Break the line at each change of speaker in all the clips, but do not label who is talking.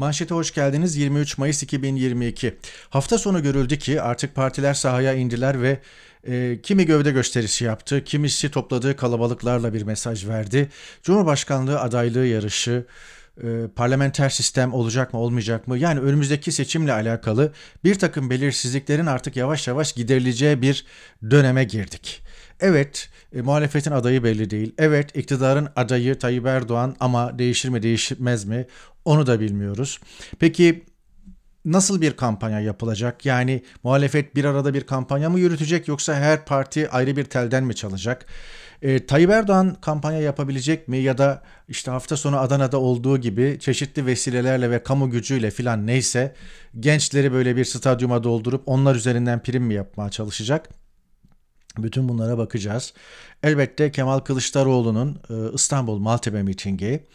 Manşete hoş geldiniz 23 Mayıs 2022. Hafta sonu görüldü ki artık partiler sahaya indiler ve e, kimi gövde gösterisi yaptı, kimisi topladığı kalabalıklarla bir mesaj verdi. Cumhurbaşkanlığı adaylığı yarışı, e, parlamenter sistem olacak mı olmayacak mı? Yani önümüzdeki seçimle alakalı bir takım belirsizliklerin artık yavaş yavaş giderileceği bir döneme girdik. Evet e, muhalefetin adayı belli değil. Evet iktidarın adayı Tayyip Erdoğan ama değişir mi değişmez mi? Onu da bilmiyoruz. Peki nasıl bir kampanya yapılacak? Yani muhalefet bir arada bir kampanya mı yürütecek yoksa her parti ayrı bir telden mi çalacak? E, Tayyip Erdoğan kampanya yapabilecek mi ya da işte hafta sonu Adana'da olduğu gibi çeşitli vesilelerle ve kamu gücüyle filan neyse gençleri böyle bir stadyuma doldurup onlar üzerinden prim mi yapmaya çalışacak? Bütün bunlara bakacağız. Elbette Kemal Kılıçdaroğlu'nun e, İstanbul Maltepe mitingi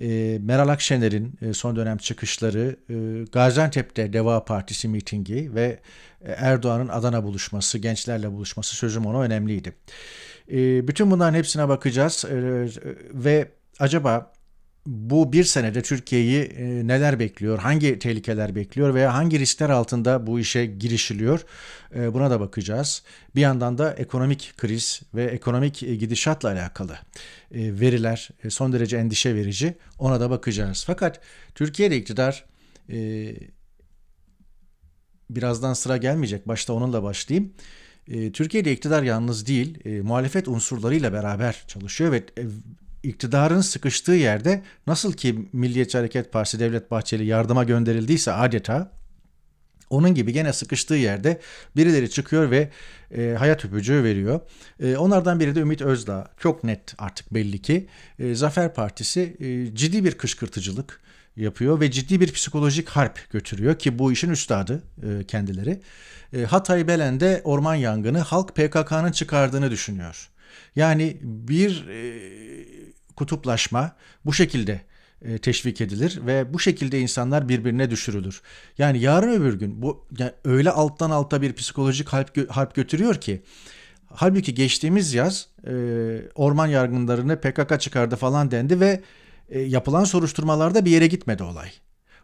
e, Meral Akşener'in e, son dönem çıkışları, e, Gaziantep'te Deva Partisi mitingi ve e, Erdoğan'ın Adana buluşması, gençlerle buluşması sözüm ona önemliydi. E, bütün bunların hepsine bakacağız ee, e, ve acaba bu bir senede Türkiye'yi e, neler bekliyor, hangi tehlikeler bekliyor veya hangi riskler altında bu işe girişiliyor e, buna da bakacağız. Bir yandan da ekonomik kriz ve ekonomik e, gidişatla alakalı veriler son derece endişe verici ona da bakacağız. Fakat Türkiye'de iktidar birazdan sıra gelmeyecek başta onunla başlayayım. Türkiye'de iktidar yalnız değil, muhalefet unsurlarıyla beraber çalışıyor ve iktidarın sıkıştığı yerde nasıl ki Milliyetçi Hareket Partisi Devlet Bahçeli yardıma gönderildiyse adeta onun gibi gene sıkıştığı yerde birileri çıkıyor ve e, hayat öpücüğü veriyor. E, onlardan biri de Ümit Özdağ. Çok net artık belli ki e, Zafer Partisi e, ciddi bir kışkırtıcılık yapıyor ve ciddi bir psikolojik harp götürüyor ki bu işin üstadı e, kendileri. E, Hatay Belen'de orman yangını halk PKK'nın çıkardığını düşünüyor. Yani bir e, kutuplaşma bu şekilde e, teşvik edilir ve bu şekilde insanlar birbirine düşürülür. Yani yarın öbür gün bu yani öyle alttan alta bir psikolojik harp, harp götürüyor ki halbuki geçtiğimiz yaz e, orman yargınlarını PKK çıkardı falan dendi ve e, yapılan soruşturmalarda bir yere gitmedi olay.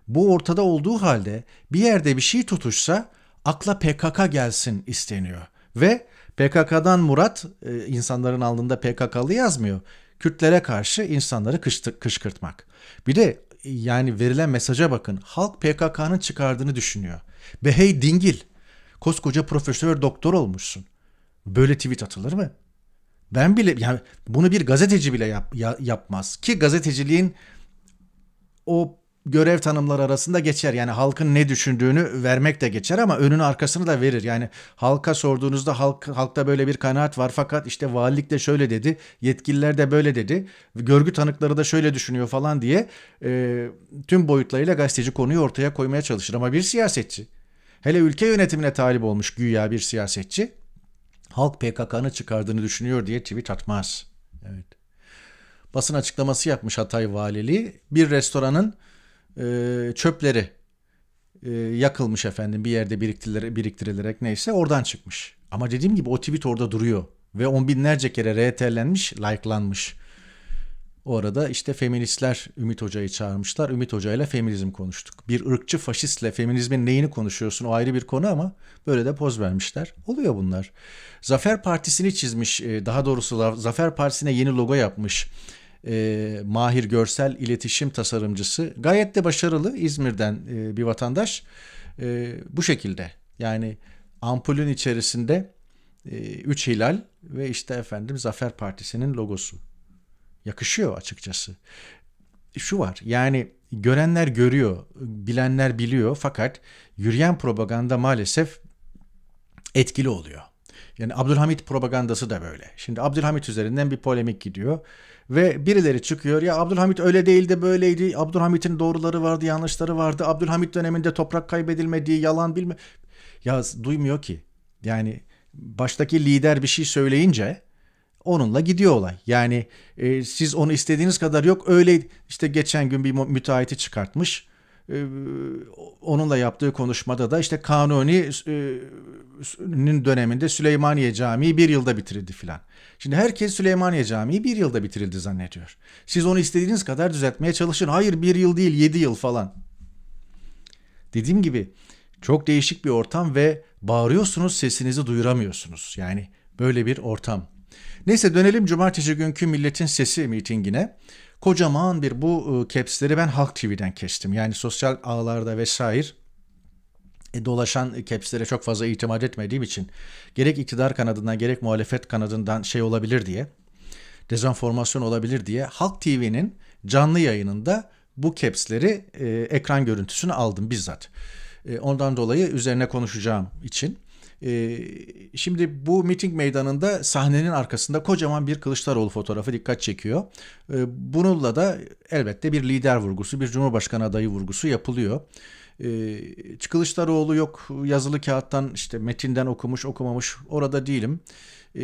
Bu ortada olduğu halde bir yerde bir şey tutuşsa akla PKK gelsin isteniyor ve PKK'dan Murat e, insanların alnında PKK'lı yazmıyor. Kürtlere karşı insanları kışkırtmak. Bir de e, yani verilen mesaja bakın. Halk PKK'nın çıkardığını düşünüyor. Behey Dingil. Koskoca profesör doktor olmuşsun. Böyle tweet atılır mı? Ben bile yani bunu bir gazeteci bile yap, ya, yapmaz ki gazeteciliğin o görev tanımları arasında geçer. Yani halkın ne düşündüğünü vermek de geçer ama önünü arkasını da verir. Yani halka sorduğunuzda halk halkta böyle bir kanaat var fakat işte valilik de şöyle dedi, yetkililer de böyle dedi, görgü tanıkları da şöyle düşünüyor falan diye e, tüm boyutlarıyla gazeteci konuyu ortaya koymaya çalışır. Ama bir siyasetçi, hele ülke yönetimine talip olmuş güya bir siyasetçi halk PKK'nı çıkardığını düşünüyor diye tweet atmaz. Evet. Basın açıklaması yapmış Hatay Valiliği. Bir restoranın e, çöpleri e, yakılmış efendim bir yerde biriktirilerek, biriktirilerek neyse oradan çıkmış. Ama dediğim gibi o tweet orada duruyor ve on binlerce kere RT'lenmiş, like'lanmış. O arada işte feministler Ümit Hoca'yı çağırmışlar. Ümit Hoca ile feminizm konuştuk. Bir ırkçı faşistle feminizmin neyini konuşuyorsun o ayrı bir konu ama böyle de poz vermişler. Oluyor bunlar. Zafer Partisi'ni çizmiş. E, daha doğrusu Zafer Partisi'ne yeni logo yapmış e, mahir görsel iletişim tasarımcısı. Gayet de başarılı İzmir'den e, bir vatandaş. E, bu şekilde yani ampulün içerisinde e, üç hilal ve işte efendim Zafer Partisi'nin logosu. Yakışıyor açıkçası. Şu var yani görenler görüyor, bilenler biliyor fakat yürüyen propaganda maalesef etkili oluyor. Yani Abdülhamit propagandası da böyle. Şimdi Abdülhamit üzerinden bir polemik gidiyor ve birileri çıkıyor ya Abdülhamit öyle değildi böyleydi. Abdülhamit'in doğruları vardı yanlışları vardı. Abdülhamit döneminde toprak kaybedilmediği yalan bilme. Ya duymuyor ki. Yani baştaki lider bir şey söyleyince onunla gidiyor olay. Yani e, siz onu istediğiniz kadar yok öyle işte geçen gün bir müteahhiti çıkartmış. E, onunla yaptığı konuşmada da işte kanuni e, döneminde Süleymaniye Camii bir yılda bitirildi filan. Şimdi herkes Süleymaniye Camii bir yılda bitirildi zannediyor. Siz onu istediğiniz kadar düzeltmeye çalışın. Hayır bir yıl değil yedi yıl falan. Dediğim gibi çok değişik bir ortam ve bağırıyorsunuz sesinizi duyuramıyorsunuz. Yani böyle bir ortam. Neyse dönelim cumartesi günkü Milletin Sesi mitingine. Kocaman bir bu ıı, capsleri ben Halk TV'den kestim. Yani sosyal ağlarda vesaire e, dolaşan kepslere çok fazla itimat etmediğim için gerek iktidar kanadından gerek muhalefet kanadından şey olabilir diye dezenformasyon olabilir diye Halk TV'nin canlı yayınında bu kepsleri e, ekran görüntüsünü aldım bizzat. E, ondan dolayı üzerine konuşacağım için. E, şimdi bu miting meydanında sahnenin arkasında kocaman bir Kılıçdaroğlu fotoğrafı dikkat çekiyor. E, bununla da elbette bir lider vurgusu, bir Cumhurbaşkanı adayı vurgusu yapılıyor. E, ee, Kılıçdaroğlu yok yazılı kağıttan işte metinden okumuş okumamış orada değilim. E,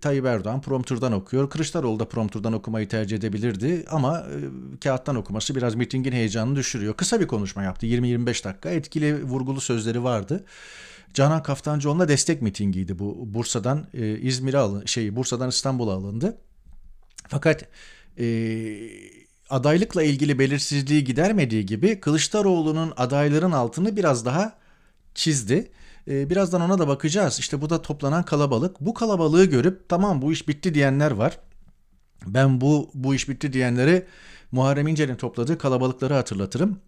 Tayyip Erdoğan prompturdan okuyor. Kılıçdaroğlu da prompturdan okumayı tercih edebilirdi ama e, kağıttan okuması biraz mitingin heyecanını düşürüyor. Kısa bir konuşma yaptı 20-25 dakika etkili vurgulu sözleri vardı. Canan Kaftancıoğlu'na destek mitingiydi bu. Bursa'dan e, İzmir'e alın şey Bursa'dan İstanbul'a alındı. Fakat e, adaylıkla ilgili belirsizliği gidermediği gibi Kılıçdaroğlu'nun adayların altını biraz daha çizdi. Ee, birazdan ona da bakacağız. İşte bu da toplanan kalabalık. Bu kalabalığı görüp tamam bu iş bitti diyenler var. Ben bu bu iş bitti diyenleri Muharrem İnce'nin topladığı kalabalıkları hatırlatırım.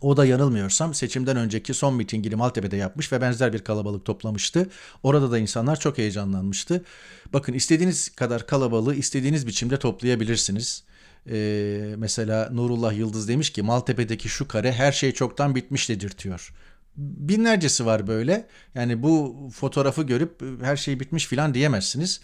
O da yanılmıyorsam seçimden önceki son mitingini Maltepe'de yapmış ve benzer bir kalabalık toplamıştı. Orada da insanlar çok heyecanlanmıştı. Bakın istediğiniz kadar kalabalığı istediğiniz biçimde toplayabilirsiniz. Ee, mesela Nurullah Yıldız demiş ki Maltepe'deki şu kare her şey çoktan bitmiş dedirtiyor. Binlercesi var böyle. Yani bu fotoğrafı görüp ee, her şey bitmiş filan diyemezsiniz.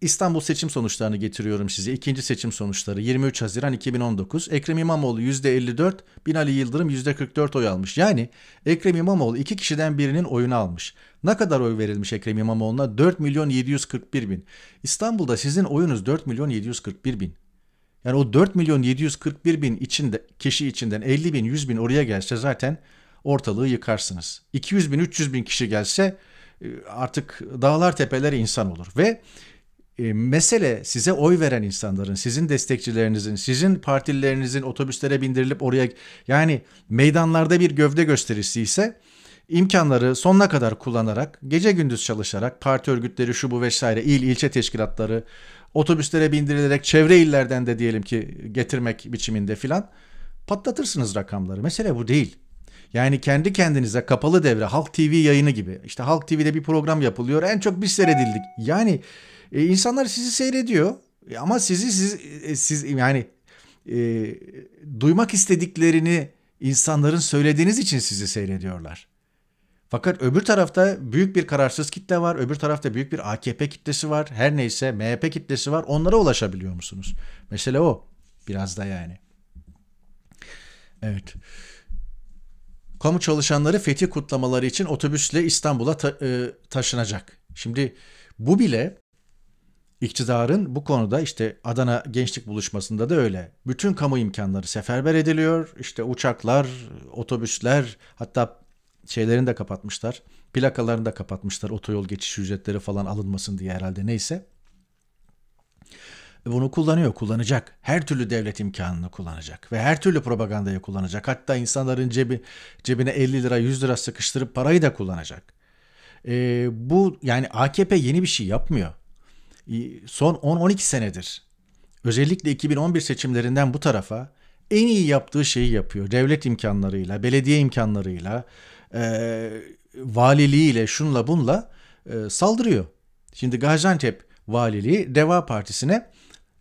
İstanbul seçim sonuçlarını getiriyorum size. İkinci seçim sonuçları 23 Haziran 2019. Ekrem İmamoğlu %54, Binali Yıldırım %44 oy almış. Yani Ekrem İmamoğlu iki kişiden birinin oyunu almış. Ne kadar oy verilmiş Ekrem İmamoğlu'na? 4 milyon 741 bin. İstanbul'da sizin oyunuz 4 milyon 741 bin. Yani o 4 milyon 741 bin içinde, kişi içinden 50 bin 100 bin oraya gelse zaten ortalığı yıkarsınız. 200 bin 300 bin kişi gelse e, artık dağlar tepeler insan olur ve e, mesele size oy veren insanların, sizin destekçilerinizin, sizin partilerinizin otobüslere bindirilip oraya yani meydanlarda bir gövde gösterisi ise imkanları sonuna kadar kullanarak, gece gündüz çalışarak, parti örgütleri şu bu vesaire, il ilçe teşkilatları, otobüslere bindirilerek çevre illerden de diyelim ki getirmek biçiminde filan patlatırsınız rakamları. Mesele bu değil. Yani kendi kendinize kapalı devre Halk TV yayını gibi. İşte Halk TV'de bir program yapılıyor. En çok biz seyredildik. Yani e, insanlar sizi seyrediyor e, ama sizi siz e, siz yani e, duymak istediklerini insanların söylediğiniz için sizi seyrediyorlar. Fakat öbür tarafta büyük bir kararsız kitle var. Öbür tarafta büyük bir AKP kitlesi var. Her neyse MHP kitlesi var. Onlara ulaşabiliyor musunuz? Mesele o. Biraz da yani. Evet. Kamu çalışanları fetih kutlamaları için otobüsle İstanbul'a ta- e, taşınacak. Şimdi bu bile iktidarın bu konuda işte Adana Gençlik Buluşması'nda da öyle. Bütün kamu imkanları seferber ediliyor. İşte uçaklar, otobüsler hatta şeylerini de kapatmışlar. Plakalarını da kapatmışlar. Otoyol geçiş ücretleri falan alınmasın diye herhalde neyse. Bunu kullanıyor, kullanacak. Her türlü devlet imkanını kullanacak ve her türlü propagandayı kullanacak. Hatta insanların cebi cebine 50 lira, 100 lira sıkıştırıp parayı da kullanacak. E, bu yani AKP yeni bir şey yapmıyor. Ee, son 10-12 senedir özellikle 2011 seçimlerinden bu tarafa en iyi yaptığı şeyi yapıyor. Devlet imkanlarıyla, belediye imkanlarıyla, e, valiliğiyle şunla bunla e, saldırıyor. Şimdi Gaziantep valiliği Deva Partisi'ne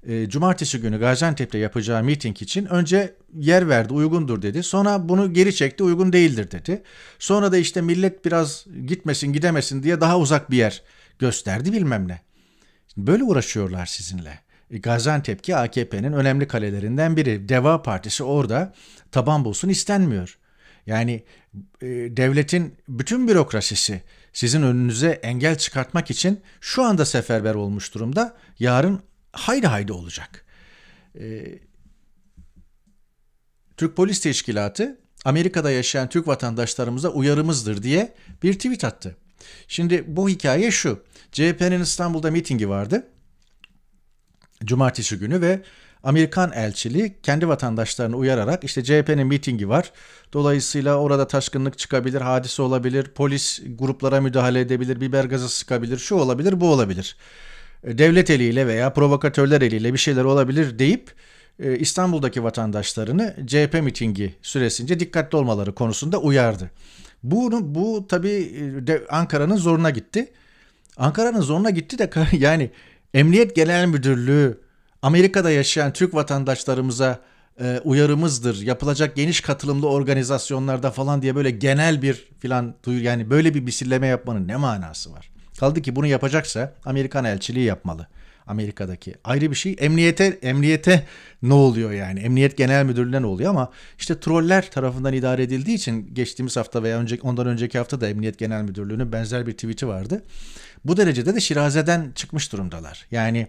e, cumartesi günü Gaziantep'te yapacağı miting için önce yer verdi uygundur dedi. Sonra bunu geri çekti uygun değildir dedi. Sonra da işte millet biraz gitmesin gidemesin diye daha uzak bir yer gösterdi bilmem ne. Şimdi böyle uğraşıyorlar sizinle. E, Gaziantep ki AKP'nin önemli kalelerinden biri. Deva Partisi orada taban bulsun istenmiyor. Yani e, devletin bütün bürokrasisi sizin önünüze engel çıkartmak için şu anda seferber olmuş durumda. Yarın haydi haydi olacak. E, Türk Polis Teşkilatı Amerika'da yaşayan Türk vatandaşlarımıza uyarımızdır diye bir tweet attı. Şimdi bu hikaye şu. CHP'nin İstanbul'da mitingi vardı. Cumartesi günü ve Amerikan elçiliği kendi vatandaşlarını uyararak işte CHP'nin mitingi var. Dolayısıyla orada taşkınlık çıkabilir, hadise olabilir, polis gruplara müdahale edebilir, biber gazı sıkabilir, şu olabilir, bu olabilir. E, devlet eliyle veya provokatörler eliyle bir şeyler olabilir deyip e, İstanbul'daki vatandaşlarını CHP mitingi süresince dikkatli olmaları konusunda uyardı. Bunu bu tabii e, Ankara'nın zoruna gitti. Ankara'nın zoruna gitti de yani Emniyet Genel Müdürlüğü Amerika'da yaşayan Türk vatandaşlarımıza e, uyarımızdır. Yapılacak geniş katılımlı organizasyonlarda falan diye böyle genel bir filan duyur yani böyle bir misilleme yapmanın ne manası var? Kaldı ki bunu yapacaksa Amerikan elçiliği yapmalı. Amerika'daki ayrı bir şey. Emniyete emniyete ne oluyor yani? Emniyet Genel Müdürlüğü'ne ne oluyor ama işte troller tarafından idare edildiği için geçtiğimiz hafta veya önce, ondan önceki hafta da Emniyet Genel Müdürlüğü'nün benzer bir tweet'i vardı. Bu derecede de şirazeden çıkmış durumdalar. Yani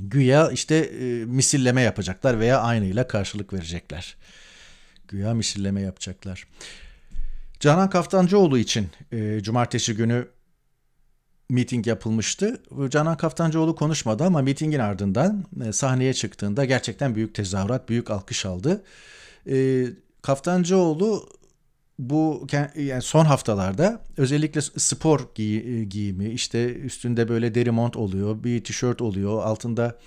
Güya işte e, misilleme yapacaklar veya aynıyla karşılık verecekler. Güya misilleme yapacaklar. Canan Kaftancıoğlu için e, cumartesi günü miting yapılmıştı. Canan Kaftancıoğlu konuşmadı ama mitingin ardından e, sahneye çıktığında gerçekten büyük tezahürat, büyük alkış aldı. E, Kaftancıoğlu bu yani son haftalarda özellikle spor giy, e, giyimi işte üstünde böyle deri mont oluyor, bir tişört oluyor, altında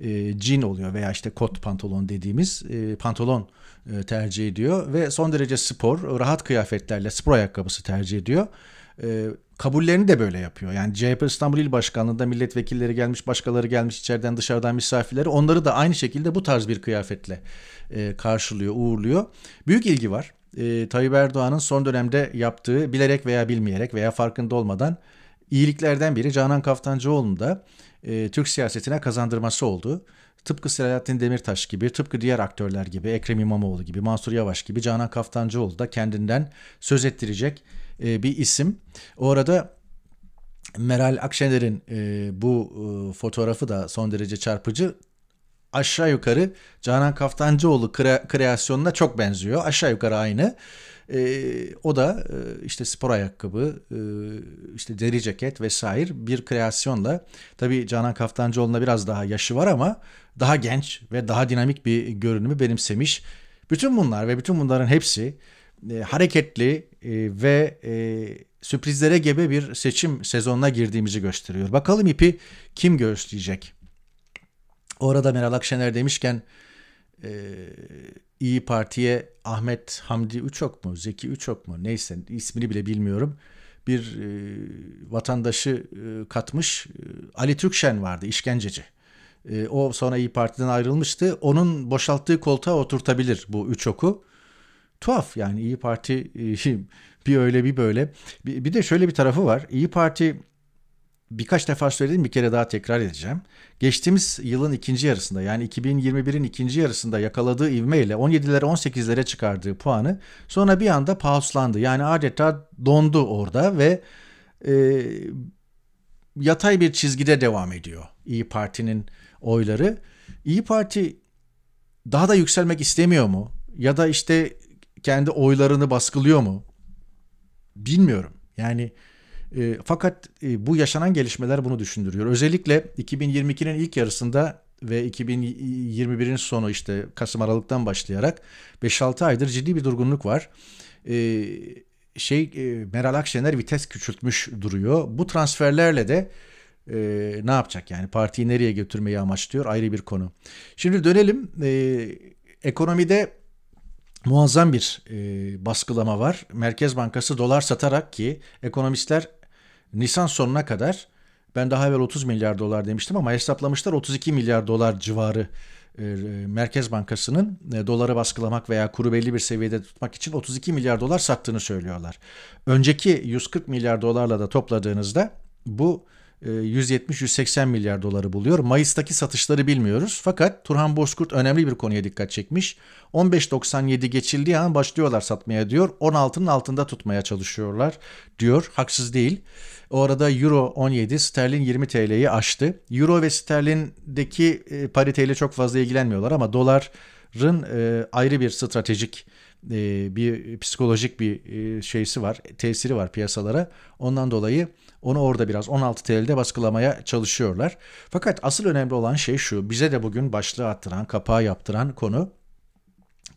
e, jean oluyor veya işte kot pantolon dediğimiz e, pantolon e, tercih ediyor ve son derece spor, rahat kıyafetlerle spor ayakkabısı tercih ediyor. E, kabullerini de böyle yapıyor. Yani CHP İstanbul İl Başkanlığı'nda milletvekilleri gelmiş, başkaları gelmiş içeriden dışarıdan misafirleri onları da aynı şekilde bu tarz bir kıyafetle e, karşılıyor, uğurluyor. Büyük ilgi var e, Tayyip Erdoğan'ın son dönemde yaptığı bilerek veya bilmeyerek veya farkında olmadan iyiliklerden biri Canan Kaftancıoğlu'nun da e, Türk siyasetine kazandırması oldu. Tıpkı Selahattin Demirtaş gibi, tıpkı diğer aktörler gibi, Ekrem İmamoğlu gibi, Mansur Yavaş gibi Canan Kaftancıoğlu da kendinden söz ettirecek e, bir isim. O arada Meral Akşener'in e, bu e, fotoğrafı da son derece çarpıcı aşağı yukarı Canan Kaftancıoğlu kre, kreasyonuna çok benziyor. Aşağı yukarı aynı. E, o da e, işte spor ayakkabı, e, işte deri ceket vesaire bir kreasyonla. Tabii Canan Kaftancıoğlu'na biraz daha yaşı var ama daha genç ve daha dinamik bir görünümü benimsemiş. Bütün bunlar ve bütün bunların hepsi e, hareketli e, ve e, sürprizlere gebe bir seçim sezonuna girdiğimizi gösteriyor. Bakalım ipi kim göğüsleyecek? Orada Meral Akşener demişken e, İyi Parti'ye Ahmet Hamdi Üçok mu, Zeki Üçok mu neyse ismini bile bilmiyorum bir e, vatandaşı e, katmış. E, Ali Türkşen vardı işkenceci. E, o sonra İyi Parti'den ayrılmıştı. Onun boşalttığı koltuğa oturtabilir bu üç oku. Tuhaf yani İyi Parti e, bir öyle bir böyle. Bir, bir de şöyle bir tarafı var. İyi Parti birkaç defa söyledim bir kere daha tekrar edeceğim. Geçtiğimiz yılın ikinci yarısında yani 2021'in ikinci yarısında yakaladığı ivmeyle 17'lere 18'lere çıkardığı puanı sonra bir anda pauslandı. Yani adeta dondu orada ve e, yatay bir çizgide devam ediyor İyi Parti'nin oyları. İyi Parti daha da yükselmek istemiyor mu? Ya da işte kendi oylarını baskılıyor mu? Bilmiyorum. Yani e, fakat e, bu yaşanan gelişmeler bunu düşündürüyor. Özellikle 2022'nin ilk yarısında ve 2021'in sonu işte Kasım Aralık'tan başlayarak 5-6 aydır ciddi bir durgunluk var. E, şey e, Meral Akşener vites küçültmüş duruyor. Bu transferlerle de e, ne yapacak yani partiyi nereye götürmeyi amaçlıyor ayrı bir konu. Şimdi dönelim e, ekonomide muazzam bir e, baskılama var. Merkez Bankası dolar satarak ki ekonomistler Nisan sonuna kadar ben daha evvel 30 milyar dolar demiştim ama hesaplamışlar 32 milyar dolar civarı e, e, Merkez Bankası'nın e, doları baskılamak veya kuru belli bir seviyede tutmak için 32 milyar dolar sattığını söylüyorlar. Önceki 140 milyar dolarla da topladığınızda bu 170-180 e, milyar doları buluyor. Mayıs'taki satışları bilmiyoruz. Fakat Turhan Bozkurt önemli bir konuya dikkat çekmiş. 15.97 geçildiği an başlıyorlar satmaya diyor. 16'nın altında tutmaya çalışıyorlar diyor. Haksız değil. O arada Euro 17, Sterlin 20 TL'yi aştı. Euro ve Sterlin'deki e, pariteyle çok fazla ilgilenmiyorlar ama doların e, ayrı bir stratejik bir psikolojik bir şeysi var, tesiri var piyasalara. Ondan dolayı onu orada biraz 16 TL'de baskılamaya çalışıyorlar. Fakat asıl önemli olan şey şu. Bize de bugün başlığı attıran, kapağı yaptıran konu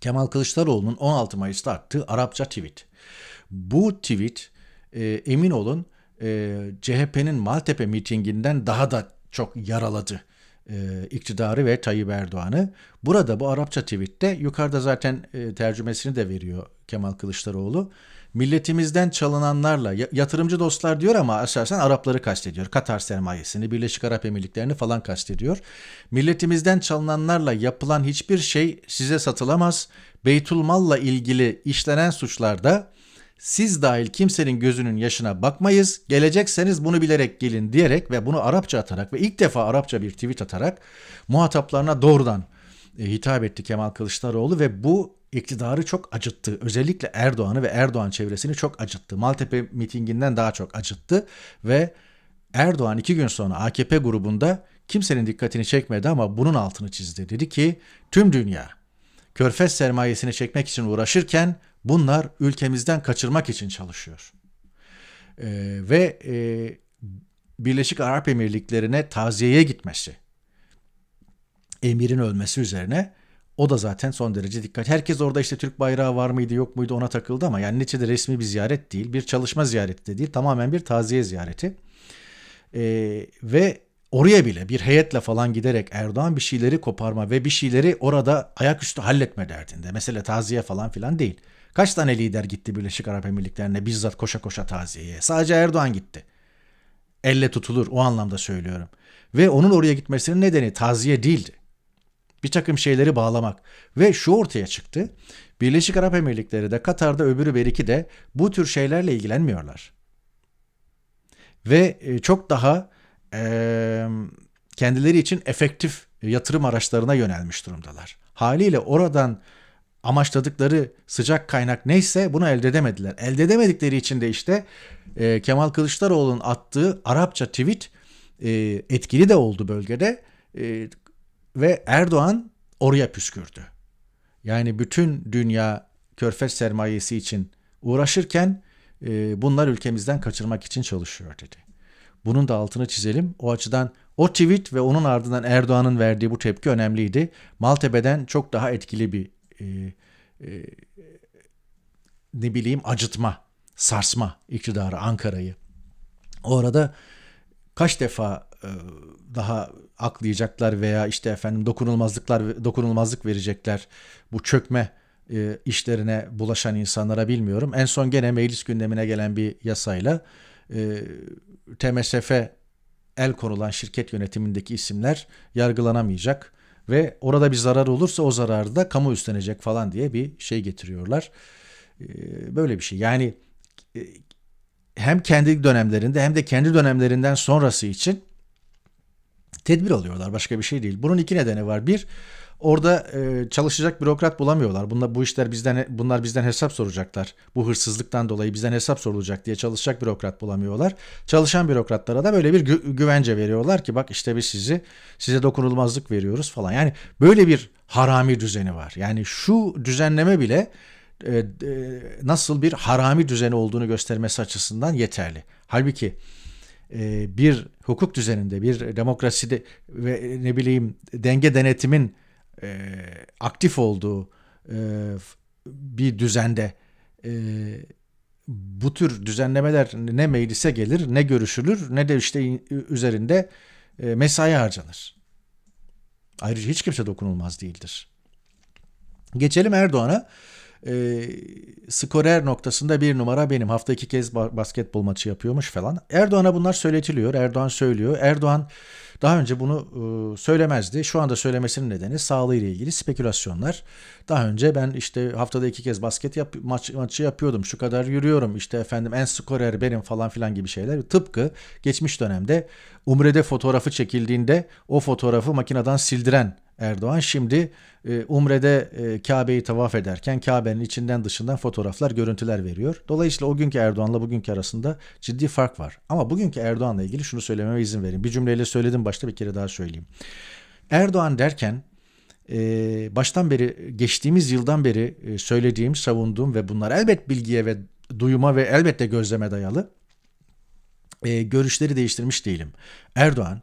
Kemal Kılıçdaroğlu'nun 16 Mayıs'ta attığı Arapça tweet. Bu tweet e, emin olun e, CHP'nin Maltepe mitinginden daha da çok yaraladı e, iktidarı ve Tayyip Erdoğan'ı. Burada bu Arapça tweette yukarıda zaten e, tercümesini de veriyor Kemal Kılıçdaroğlu milletimizden çalınanlarla yatırımcı dostlar diyor ama esasen Arapları kastediyor. Katar sermayesini, Birleşik Arap Emirlikleri'ni falan kastediyor. Milletimizden çalınanlarla yapılan hiçbir şey size satılamaz. Beytulmal'la ilgili işlenen suçlarda siz dahil kimsenin gözünün yaşına bakmayız. Gelecekseniz bunu bilerek gelin diyerek ve bunu Arapça atarak ve ilk defa Arapça bir tweet atarak muhataplarına doğrudan e, hitap etti Kemal Kılıçdaroğlu ve bu iktidarı çok acıttı. Özellikle Erdoğan'ı ve Erdoğan çevresini çok acıttı. Maltepe mitinginden daha çok acıttı ve Erdoğan iki gün sonra AKP grubunda kimsenin dikkatini çekmedi ama bunun altını çizdi. Dedi ki tüm dünya körfez sermayesini çekmek için uğraşırken bunlar ülkemizden kaçırmak için çalışıyor. Ee, ve e, Birleşik Arap Emirlikleri'ne taziyeye gitmesi, emirin ölmesi üzerine o da zaten son derece dikkat. Herkes orada işte Türk bayrağı var mıydı yok muydu ona takıldı ama yani neticede resmi bir ziyaret değil. Bir çalışma ziyareti de değil. Tamamen bir taziye ziyareti. Ee, ve oraya bile bir heyetle falan giderek Erdoğan bir şeyleri koparma ve bir şeyleri orada ayaküstü halletme derdinde. Mesela taziye falan filan değil. Kaç tane lider gitti Birleşik Arap Emirlikleri'ne bizzat koşa koşa taziyeye. Sadece Erdoğan gitti. Elle tutulur o anlamda söylüyorum. Ve onun oraya gitmesinin nedeni taziye değildi bir takım şeyleri bağlamak. Ve şu ortaya çıktı. Birleşik Arap Emirlikleri de Katar'da öbürü beriki de bu tür şeylerle ilgilenmiyorlar. Ve e, çok daha e, kendileri için efektif yatırım araçlarına yönelmiş durumdalar. Haliyle oradan amaçladıkları sıcak kaynak neyse bunu elde edemediler. Elde edemedikleri için de işte e, Kemal Kılıçdaroğlu'nun attığı Arapça tweet e, etkili de oldu bölgede. E, ve Erdoğan oraya püskürdü. Yani bütün dünya körfez sermayesi için uğraşırken e, bunlar ülkemizden kaçırmak için çalışıyor dedi. Bunun da altını çizelim. O açıdan o tweet ve onun ardından Erdoğan'ın verdiği bu tepki önemliydi. Maltepe'den çok daha etkili bir e, e, ne bileyim acıtma, sarsma iktidarı Ankara'yı. Orada kaç defa e, daha aklayacaklar veya işte efendim dokunulmazlıklar dokunulmazlık verecekler bu çökme e, işlerine bulaşan insanlara bilmiyorum. En son gene meclis gündemine gelen bir yasayla e, TMSF el konulan şirket yönetimindeki isimler yargılanamayacak ve orada bir zarar olursa o zararı da kamu üstlenecek falan diye bir şey getiriyorlar. E, böyle bir şey. Yani e, hem kendi dönemlerinde hem de kendi dönemlerinden sonrası için tedbir alıyorlar başka bir şey değil. Bunun iki nedeni var. Bir orada e, çalışacak bürokrat bulamıyorlar. Bunlar bu işler bizden bunlar bizden hesap soracaklar. Bu hırsızlıktan dolayı bizden hesap sorulacak diye çalışacak bürokrat bulamıyorlar. Çalışan bürokratlara da böyle bir gü- güvence veriyorlar ki bak işte biz sizi size dokunulmazlık veriyoruz falan. Yani böyle bir harami düzeni var. Yani şu düzenleme bile e, e, nasıl bir harami düzeni olduğunu göstermesi açısından yeterli. Halbuki e, bir hukuk düzeninde, bir demokraside ve e, ne bileyim denge denetimin e, aktif olduğu bir düzende bu tür düzenlemeler ne meclise gelir, ne görüşülür, ne de işte üzerinde mesai harcanır. Ayrıca hiç kimse dokunulmaz değildir. Geçelim Erdoğan'a e, skorer noktasında bir numara benim. Hafta iki kez basketbol maçı yapıyormuş falan. Erdoğan'a bunlar söyletiliyor. Erdoğan söylüyor. Erdoğan daha önce bunu e, söylemezdi. Şu anda söylemesinin nedeni sağlığı ile ilgili spekülasyonlar. Daha önce ben işte haftada iki kez basket yap, maç, maçı yapıyordum. Şu kadar yürüyorum. İşte efendim en skorer benim falan filan gibi şeyler. Tıpkı geçmiş dönemde Umre'de fotoğrafı çekildiğinde o fotoğrafı makineden sildiren Erdoğan şimdi e, Umre'de e, Kabe'yi tavaf ederken Kabe'nin içinden dışından fotoğraflar, görüntüler veriyor. Dolayısıyla o günkü Erdoğan'la bugünkü arasında ciddi fark var. Ama bugünkü Erdoğan'la ilgili şunu söylememe izin verin. Bir cümleyle söyledim başta bir kere daha söyleyeyim. Erdoğan derken e, baştan beri geçtiğimiz yıldan beri e, söylediğim, savunduğum ve bunlar elbet bilgiye ve duyuma ve elbette gözleme dayalı görüşleri değiştirmiş değilim. Erdoğan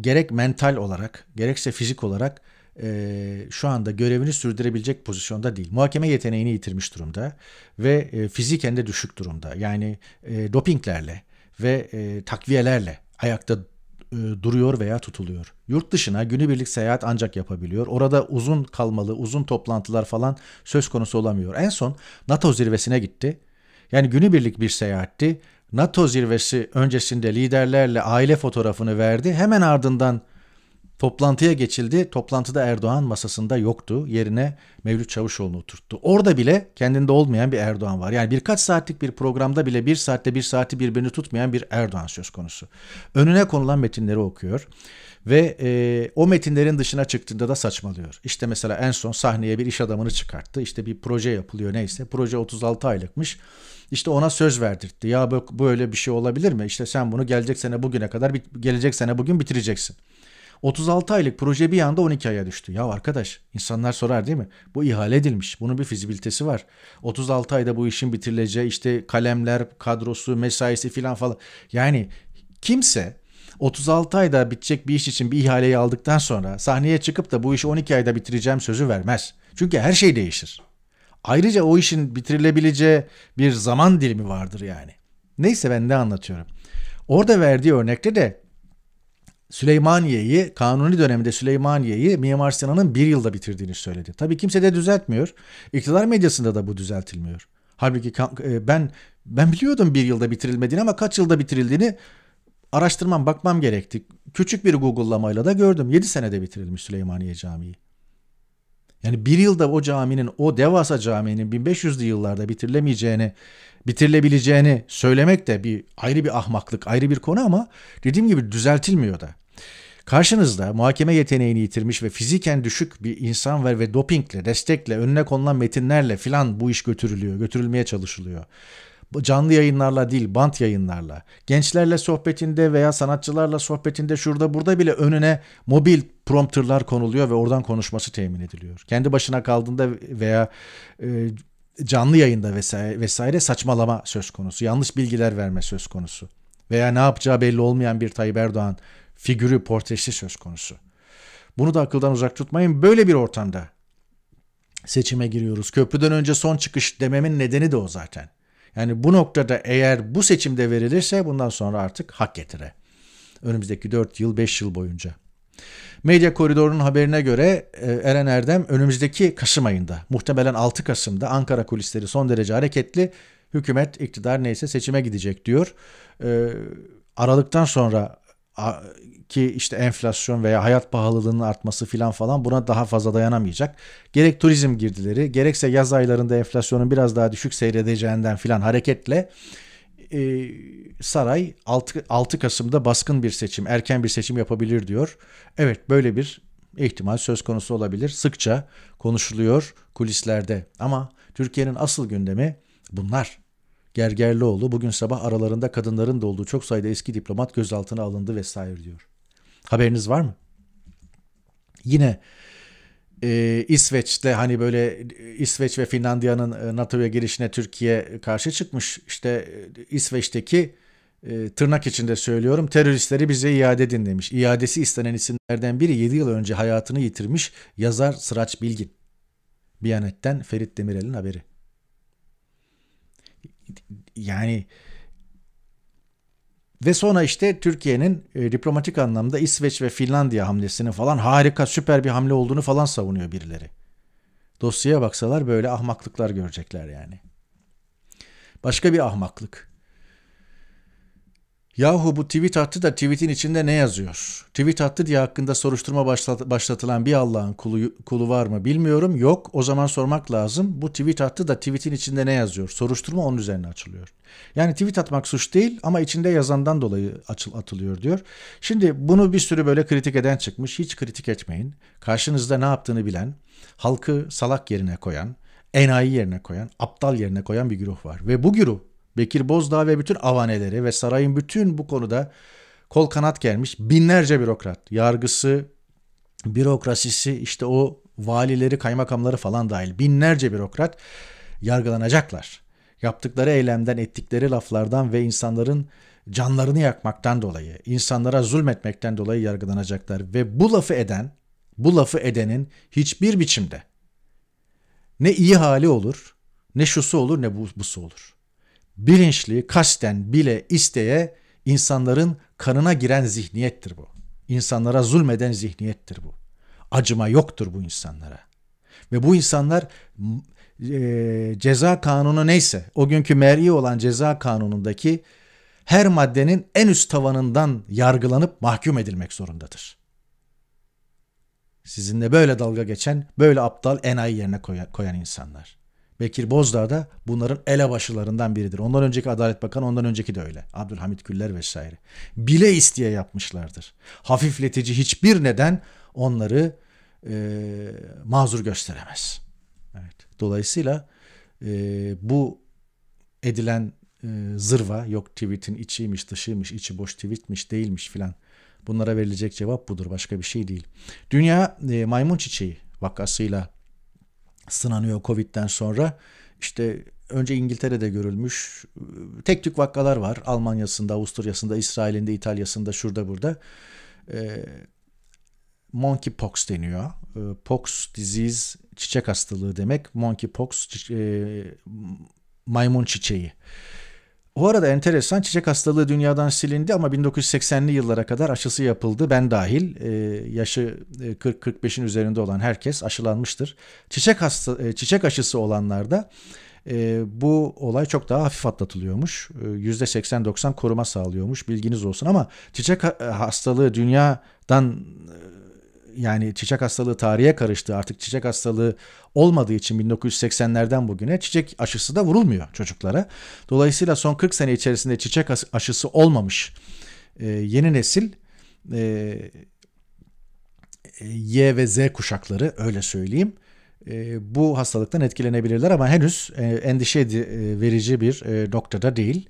gerek mental olarak gerekse fizik olarak e, şu anda görevini sürdürebilecek pozisyonda değil. Muhakeme yeteneğini yitirmiş durumda ve e, fiziken de düşük durumda. Yani e, dopinglerle ve e, takviyelerle ayakta e, duruyor veya tutuluyor. Yurt dışına günübirlik seyahat ancak yapabiliyor. Orada uzun kalmalı, uzun toplantılar falan söz konusu olamıyor. En son NATO zirvesine gitti. Yani günübirlik bir seyahatti NATO zirvesi öncesinde liderlerle aile fotoğrafını verdi. Hemen ardından toplantıya geçildi. Toplantıda Erdoğan masasında yoktu. Yerine Mevlüt Çavuşoğlu'nu oturttu. Orada bile kendinde olmayan bir Erdoğan var. Yani birkaç saatlik bir programda bile bir saatte bir saati birbirini tutmayan bir Erdoğan söz konusu. Önüne konulan metinleri okuyor ve e, o metinlerin dışına çıktığında da saçmalıyor. İşte mesela en son sahneye bir iş adamını çıkarttı. İşte bir proje yapılıyor neyse. Proje 36 aylıkmış. İşte ona söz verdirtti. Ya bu böyle bir şey olabilir mi? İşte sen bunu gelecek sene bugüne kadar gelecek sene bugün bitireceksin. 36 aylık proje bir anda 12 aya düştü. Ya arkadaş insanlar sorar değil mi? Bu ihale edilmiş. Bunun bir fizibilitesi var. 36 ayda bu işin bitirileceği işte kalemler, kadrosu, mesaisi falan falan. Yani kimse 36 ayda bitecek bir iş için bir ihaleyi aldıktan sonra sahneye çıkıp da bu işi 12 ayda bitireceğim sözü vermez. Çünkü her şey değişir. Ayrıca o işin bitirilebileceği bir zaman dilimi vardır yani. Neyse ben ne anlatıyorum. Orada verdiği örnekte de Süleymaniye'yi, Kanuni döneminde Süleymaniye'yi Mimar Sinan'ın bir yılda bitirdiğini söyledi. Tabii kimse de düzeltmiyor. İktidar medyasında da bu düzeltilmiyor. Halbuki e, ben ben biliyordum bir yılda bitirilmediğini ama kaç yılda bitirildiğini araştırmam, bakmam gerekti. Küçük bir Google'lamayla da gördüm. 7 senede bitirilmiş Süleymaniye Camii. Yani bir yılda o caminin, o devasa caminin 1500'lü yıllarda bitirilemeyeceğini, bitirilebileceğini söylemek de bir ayrı bir ahmaklık, ayrı bir konu ama dediğim gibi düzeltilmiyor da. Karşınızda muhakeme yeteneğini yitirmiş ve fiziken düşük bir insan var ve dopingle, destekle, önüne konulan metinlerle filan bu iş götürülüyor, götürülmeye çalışılıyor canlı yayınlarla değil bant yayınlarla, gençlerle sohbetinde veya sanatçılarla sohbetinde şurada burada bile önüne mobil prompterlar konuluyor ve oradan konuşması temin ediliyor. Kendi başına kaldığında veya e, canlı yayında vesaire, vesaire saçmalama söz konusu, yanlış bilgiler verme söz konusu veya ne yapacağı belli olmayan bir Tayyip Erdoğan figürü, portresi söz konusu. Bunu da akıldan uzak tutmayın. Böyle bir ortamda seçime giriyoruz. Köprüden önce son çıkış dememin nedeni de o zaten. Yani bu noktada eğer bu seçimde verilirse bundan sonra artık hak getire. Önümüzdeki 4 yıl 5 yıl boyunca. Medya Koridoru'nun haberine göre e, Eren Erdem önümüzdeki Kasım ayında muhtemelen 6 Kasım'da Ankara kulisleri son derece hareketli. Hükümet iktidar neyse seçime gidecek diyor. E, Aralıktan sonra ki işte enflasyon veya hayat pahalılığının artması filan falan buna daha fazla dayanamayacak. Gerek turizm girdileri gerekse yaz aylarında enflasyonun biraz daha düşük seyredeceğinden filan hareketle e, saray 6, 6 Kasım'da baskın bir seçim, erken bir seçim yapabilir diyor. Evet böyle bir ihtimal söz konusu olabilir. Sıkça konuşuluyor kulislerde ama Türkiye'nin asıl gündemi bunlar. Gergerlioğlu bugün sabah aralarında kadınların da olduğu çok sayıda eski diplomat gözaltına alındı vesaire diyor. Haberiniz var mı? Yine e, İsveç'te hani böyle e, İsveç ve Finlandiya'nın e, NATO'ya girişine Türkiye karşı çıkmış. İşte e, İsveç'teki e, tırnak içinde söylüyorum teröristleri bize iade edin demiş. İadesi istenen isimlerden biri 7 yıl önce hayatını yitirmiş yazar Sıraç Bilgin. Biyanet'ten Ferit Demirel'in haberi. Yani ve sonra işte Türkiye'nin e, diplomatik anlamda İsveç ve Finlandiya hamlesinin falan harika süper bir hamle olduğunu falan savunuyor birileri. Dosyaya baksalar böyle ahmaklıklar görecekler yani. Başka bir ahmaklık. Yahu bu tweet attı da tweetin içinde ne yazıyor? Tweet attı diye hakkında soruşturma başlatılan bir Allah'ın kulu, kulu var mı bilmiyorum. Yok o zaman sormak lazım. Bu tweet attı da tweetin içinde ne yazıyor? Soruşturma onun üzerine açılıyor. Yani tweet atmak suç değil ama içinde yazandan dolayı açıl atılıyor diyor. Şimdi bunu bir sürü böyle kritik eden çıkmış. Hiç kritik etmeyin. Karşınızda ne yaptığını bilen, halkı salak yerine koyan, enayi yerine koyan, aptal yerine koyan bir güruh var. Ve bu güruh Bekir Bozdağ ve bütün avaneleri ve sarayın bütün bu konuda kol kanat gelmiş binlerce bürokrat, yargısı, bürokrasisi, işte o valileri, kaymakamları falan dahil binlerce bürokrat yargılanacaklar. Yaptıkları eylemden, ettikleri laflardan ve insanların canlarını yakmaktan dolayı, insanlara zulmetmekten dolayı yargılanacaklar ve bu lafı eden, bu lafı edenin hiçbir biçimde ne iyi hali olur, ne şusu olur, ne busu olur bilinçli, kasten, bile, isteye insanların kanına giren zihniyettir bu. İnsanlara zulmeden zihniyettir bu. Acıma yoktur bu insanlara. Ve bu insanlar e, ceza kanunu neyse, o günkü mer'i olan ceza kanunundaki her maddenin en üst tavanından yargılanıp mahkum edilmek zorundadır. Sizinle böyle dalga geçen, böyle aptal enayi yerine koyan, koyan insanlar. Bekir Bozdağ da bunların elebaşılarından biridir. Ondan önceki Adalet Bakanı ondan önceki de öyle. Abdülhamit Güller vesaire. Bile isteye yapmışlardır. Hafifletici hiçbir neden onları e, mazur gösteremez. Evet. Dolayısıyla e, bu edilen e, zırva yok tweetin içiymiş dışıymış içi boş tweetmiş değilmiş filan bunlara verilecek cevap budur başka bir şey değil. Dünya e, maymun çiçeği vakasıyla sınanıyor Covid'den sonra. İşte önce İngiltere'de görülmüş e, tek tük vakalar var. Almanya'sında, Avusturya'sında, İsrail'inde, İtalya'sında, şurada burada. E, monkeypox deniyor. E, pox disease çiçek hastalığı demek. Monkeypox e, maymun çiçeği. Bu arada enteresan çiçek hastalığı dünyadan silindi ama 1980'li yıllara kadar aşısı yapıldı. Ben dahil e, yaşı 40-45'in e, üzerinde olan herkes aşılanmıştır. Çiçek hasta e, çiçek aşısı olanlarda e, bu olay çok daha hafif atlatılıyormuş. E, %80-90 koruma sağlıyormuş bilginiz olsun ama çiçek hastalığı dünyadan yani çiçek hastalığı tarihe karıştı. Artık çiçek hastalığı olmadığı için 1980'lerden bugüne çiçek aşısı da vurulmuyor çocuklara. Dolayısıyla son 40 sene içerisinde çiçek aşısı olmamış e, yeni nesil e, e, Y ve Z kuşakları öyle söyleyeyim e, bu hastalıktan etkilenebilirler ama henüz e, endişe verici bir noktada değil.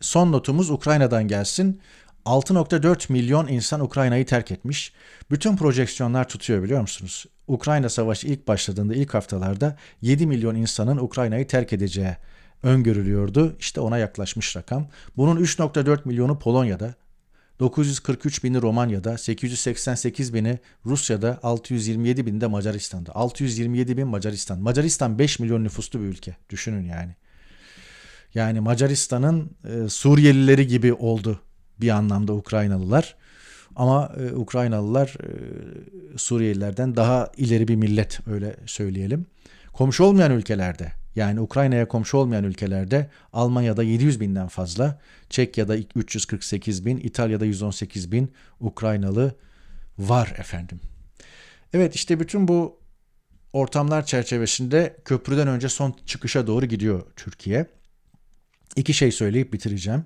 Son notumuz Ukrayna'dan gelsin. 6.4 milyon insan Ukrayna'yı terk etmiş. Bütün projeksiyonlar tutuyor biliyor musunuz? Ukrayna Savaşı ilk başladığında ilk haftalarda 7 milyon insanın Ukrayna'yı terk edeceği öngörülüyordu. İşte ona yaklaşmış rakam. Bunun 3.4 milyonu Polonya'da, 943 bini Romanya'da, 888 bini Rusya'da, 627 bini de Macaristan'da. 627 bin Macaristan. Macaristan 5 milyon nüfuslu bir ülke. Düşünün yani. Yani Macaristan'ın e, Suriyelileri gibi oldu bir anlamda Ukraynalılar. Ama e, Ukraynalılar e, Suriyelilerden daha ileri bir millet öyle söyleyelim. Komşu olmayan ülkelerde yani Ukrayna'ya komşu olmayan ülkelerde Almanya'da 700 binden fazla, Çekya'da 348 bin, İtalya'da 118 bin Ukraynalı var efendim. Evet işte bütün bu ortamlar çerçevesinde köprüden önce son çıkışa doğru gidiyor Türkiye. İki şey söyleyip bitireceğim.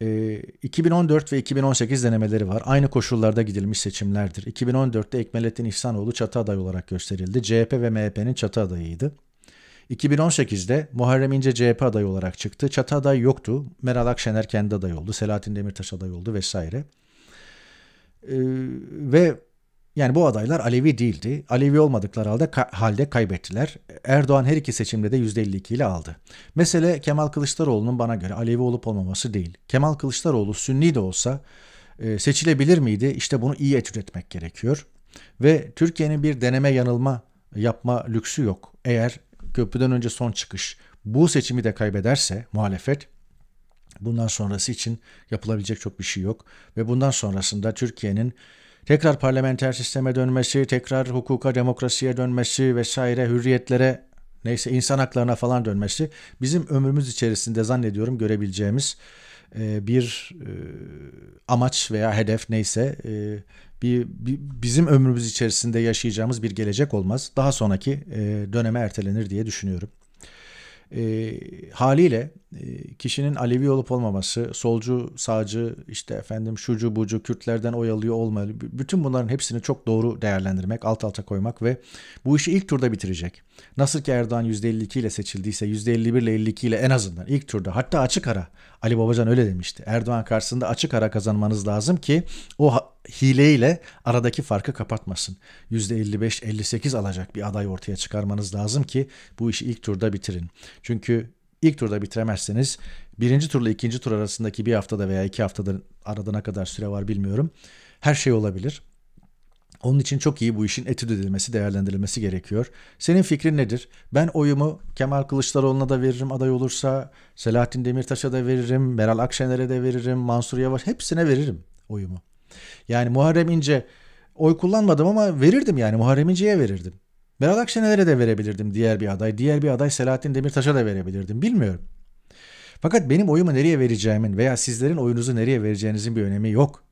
2014 ee, ve 2018 denemeleri var. Aynı koşullarda gidilmiş seçimlerdir. 2014'te Ekmelettin İhsanoğlu çatı aday olarak gösterildi. CHP ve MHP'nin çatı adayıydı. 2018'de Muharrem İnce CHP adayı olarak çıktı. Çatı aday yoktu. Meral Akşener kendi aday oldu. Selahattin Demirtaş aday oldu vesaire. Ee, ve yani bu adaylar Alevi değildi. Alevi olmadıkları halde, halde kaybettiler. Erdoğan her iki seçimde de %52 ile aldı. Mesele Kemal Kılıçdaroğlu'nun bana göre Alevi olup olmaması değil. Kemal Kılıçdaroğlu Sünni de olsa e, seçilebilir miydi? İşte bunu iyi etüt etmek gerekiyor. Ve Türkiye'nin bir deneme yanılma yapma lüksü yok. Eğer köprüden önce son çıkış bu seçimi de kaybederse muhalefet bundan sonrası için yapılabilecek çok bir şey yok. Ve bundan sonrasında Türkiye'nin tekrar parlamenter sisteme dönmesi, tekrar hukuka, demokrasiye dönmesi vesaire hürriyetlere neyse insan haklarına falan dönmesi bizim ömrümüz içerisinde zannediyorum görebileceğimiz e, bir e, amaç veya hedef neyse e, bir, bizim ömrümüz içerisinde yaşayacağımız bir gelecek olmaz. Daha sonraki döneme ertelenir diye düşünüyorum e, haliyle e, kişinin Alevi olup olmaması, solcu, sağcı, işte efendim şucu bucu Kürtlerden oyalıyor olmalı. Bütün bunların hepsini çok doğru değerlendirmek, alt alta koymak ve bu işi ilk turda bitirecek. Nasıl ki Erdoğan %52 ile seçildiyse %51 ile 52 ile en azından ilk turda hatta açık ara Ali Babacan öyle demişti. Erdoğan karşısında açık ara kazanmanız lazım ki o hileyle aradaki farkı kapatmasın. %55-58 alacak bir aday ortaya çıkarmanız lazım ki bu işi ilk turda bitirin. Çünkü ilk turda bitiremezseniz birinci turla ikinci tur arasındaki bir haftada veya iki haftada arada ne kadar süre var bilmiyorum. Her şey olabilir. Onun için çok iyi bu işin etüt edilmesi, değerlendirilmesi gerekiyor. Senin fikrin nedir? Ben oyumu Kemal Kılıçdaroğlu'na da veririm aday olursa, Selahattin Demirtaş'a da veririm, Meral Akşener'e de veririm, Mansur Yavaş hepsine veririm oyumu. Yani Muharrem İnce oy kullanmadım ama verirdim yani Muharrem İnce'ye verirdim. Berat Akşener'e de verebilirdim diğer bir aday. Diğer bir aday Selahattin Demirtaş'a da verebilirdim. Bilmiyorum. Fakat benim oyumu nereye vereceğimin veya sizlerin oyunuzu nereye vereceğinizin bir önemi yok.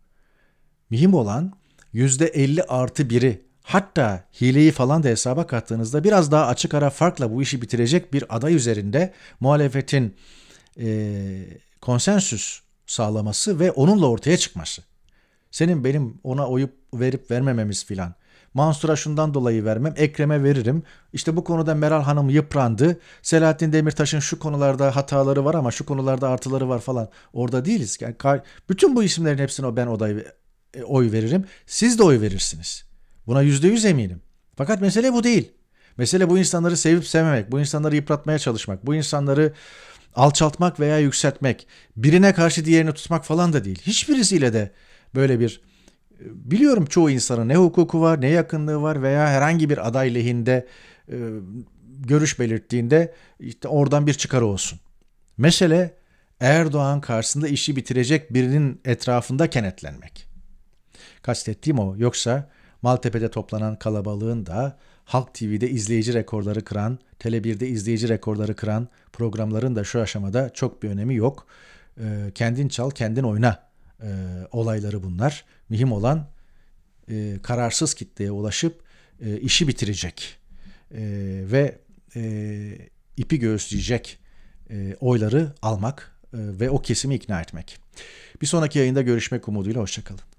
Mühim olan %50 artı 1'i hatta hileyi falan da hesaba kattığınızda biraz daha açık ara farkla bu işi bitirecek bir aday üzerinde muhalefetin e, konsensüs sağlaması ve onunla ortaya çıkması. Senin benim ona oyup verip vermememiz filan. Mansur'a şundan dolayı vermem, Ekrem'e veririm. İşte bu konuda Meral Hanım yıprandı. Selahattin Demirtaş'ın şu konularda hataları var ama şu konularda artıları var falan. Orada değiliz. Yani bütün bu isimlerin hepsine ben oday, e, oy veririm. Siz de oy verirsiniz. Buna yüzde yüz eminim. Fakat mesele bu değil. Mesele bu insanları sevip sevmemek, bu insanları yıpratmaya çalışmak, bu insanları alçaltmak veya yükseltmek, birine karşı diğerini tutmak falan da değil. Hiçbirisiyle de böyle bir e, biliyorum çoğu insanın ne hukuku var ne yakınlığı var veya herhangi bir aday lehinde e, görüş belirttiğinde işte oradan bir çıkar olsun. Mesele Erdoğan karşısında işi bitirecek birinin etrafında kenetlenmek. Kastettiğim o. Yoksa Maltepe'de toplanan kalabalığın da Halk TV'de izleyici rekorları kıran, Tele1'de izleyici rekorları kıran programların da şu aşamada çok bir önemi yok. E, kendin çal, kendin oyna e, olayları bunlar. Mühim olan e, kararsız kitleye ulaşıp e, işi bitirecek e, ve e, ipi göğüsleyecek e, oyları almak e, ve o kesimi ikna etmek. Bir sonraki yayında görüşmek umuduyla hoşçakalın.